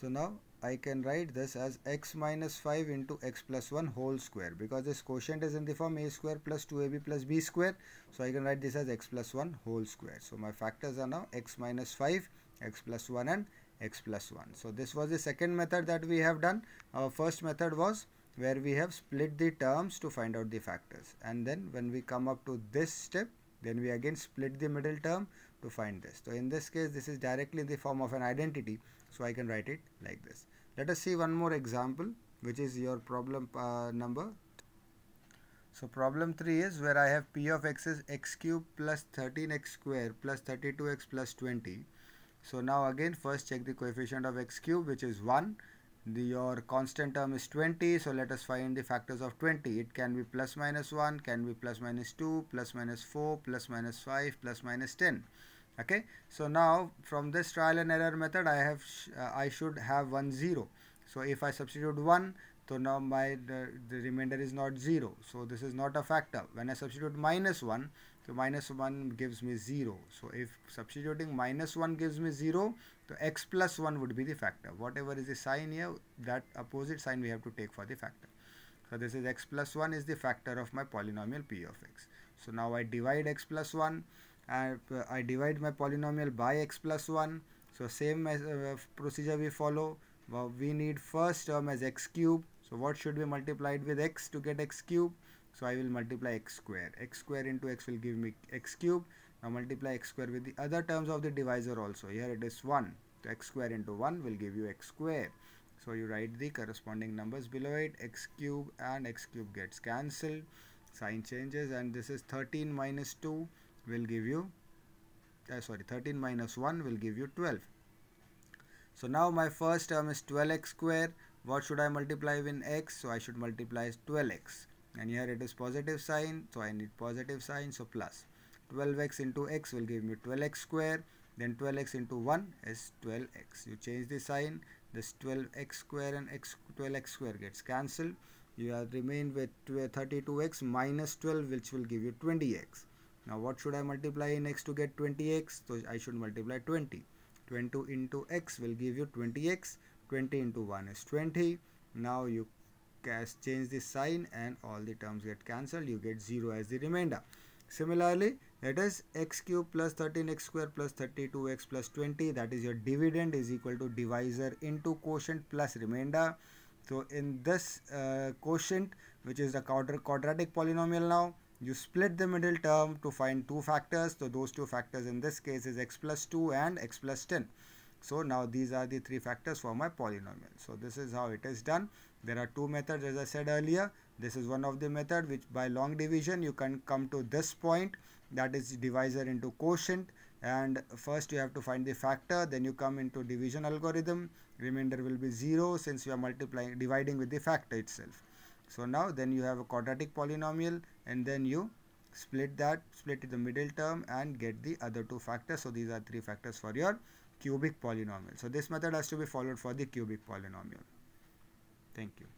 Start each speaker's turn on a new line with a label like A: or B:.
A: So now I can write this as x minus 5 into x plus 1 whole square because this quotient is in the form a square plus 2ab plus b square. So I can write this as x plus 1 whole square. So my factors are now x minus 5, x plus 1 and x plus 1. So this was the second method that we have done. Our first method was where we have split the terms to find out the factors and then when we come up to this step then we again split the middle term to find this. So in this case, this is directly in the form of an identity. So I can write it like this. Let us see one more example, which is your problem uh, number. So problem 3 is where I have p of x is x cube plus 13x square plus 32x plus 20. So now again first check the coefficient of x cube which is 1 the your constant term is 20 so let us find the factors of 20 it can be plus minus 1 can be plus minus 2 plus minus 4 plus minus 5 plus minus 10 okay so now from this trial and error method i have uh, i should have one zero so if i substitute one so now my the, the remainder is not zero so this is not a factor when i substitute minus one so minus 1 gives me 0 so if substituting minus 1 gives me 0 so x plus 1 would be the factor whatever is the sign here that opposite sign we have to take for the factor so this is x plus 1 is the factor of my polynomial p of x so now I divide x plus 1 and uh, I divide my polynomial by x plus 1 so same uh, procedure we follow we need first term as x cube so what should be multiplied with x to get x cube so I will multiply x square. x square into x will give me x cube. Now multiply x square with the other terms of the divisor also. Here it is 1. So x square into 1 will give you x square. So you write the corresponding numbers below it. x cube and x cube gets cancelled. Sign changes and this is 13 minus 2 will give you uh, sorry 13 minus 1 will give you 12 so now my first term is 12x square what should I multiply with x so I should multiply 12x and here it is positive sign so I need positive sign so plus 12x into x will give me 12x square then 12x into 1 is 12x you change the sign this 12x square and x 12x square gets cancelled you are remain with 32x minus 12 which will give you 20x now what should I multiply in x to get 20x so I should multiply 20 20 into x will give you 20x 20 into 1 is 20 now you cash change the sign and all the terms get cancelled you get 0 as the remainder similarly let us x cube plus 13x square plus 32x plus 20 that is your dividend is equal to divisor into quotient plus remainder so in this uh, quotient which is the quadratic polynomial now you split the middle term to find two factors so those two factors in this case is x plus 2 and x plus 10 so now these are the three factors for my polynomial. So this is how it is done. There are two methods as I said earlier. This is one of the method which by long division you can come to this point that is divisor into quotient and first you have to find the factor then you come into division algorithm remainder will be 0 since you are multiplying dividing with the factor itself. So now then you have a quadratic polynomial and then you split that split the middle term and get the other two factors so these are three factors for your cubic polynomial so this method has to be followed for the cubic polynomial thank you